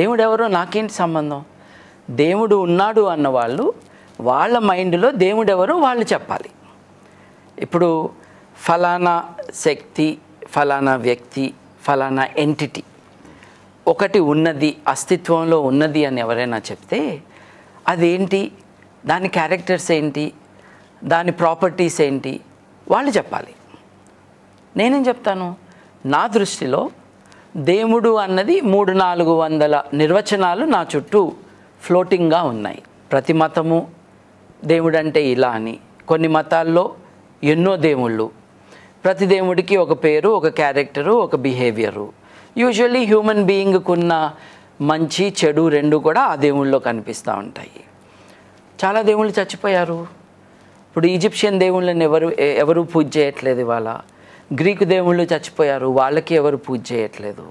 దేవుడు ఎవరో నాకేంటి సంబంధం దేవుడు ఉన్నాడు అన్న వాళ్ళు వాళ్ళ మైండ్లో దేవుడు ఎవరో వాళ్ళు చెప్పాలి ఇప్పుడు ఫలానా శక్తి ఫలానా వ్యక్తి ఫలానా ఎంటిటీ ఒకటి ఉన్నది అస్తిత్వంలో ఉన్నది అని ఎవరైనా చెప్తే అదేంటి దాని క్యారెక్టర్స్ ఏంటి దాని ప్రాపర్టీస్ ఏంటి వాళ్ళు చెప్పాలి నేనేం చెప్తాను నా దృష్టిలో దేవుడు అన్నది మూడు నాలుగు వందల నిర్వచనాలు నా చుట్టూ ఫ్లోటింగ్గా ఉన్నాయి ప్రతి మతము దేవుడు అంటే ఇలా అని కొన్ని మతాల్లో ఎన్నో దేవుళ్ళు ప్రతి దేవుడికి ఒక పేరు ఒక క్యారెక్టరు ఒక బిహేవియరు యూజువల్లీ హ్యూమన్ బీయింగ్కున్న మంచి చెడు రెండు కూడా ఆ దేవుళ్ళలో కనిపిస్తూ ఉంటాయి చాలా దేవుళ్ళు చచ్చిపోయారు ఇప్పుడు ఈజిప్షియన్ దేవుళ్ళని ఎవరు ఎవరు పూజ చేయట్లేదు ఇవాళ గ్రీకు దేవుళ్ళు చచ్చిపోయారు వాళ్ళకి ఎవరు పూజ చేయట్లేదు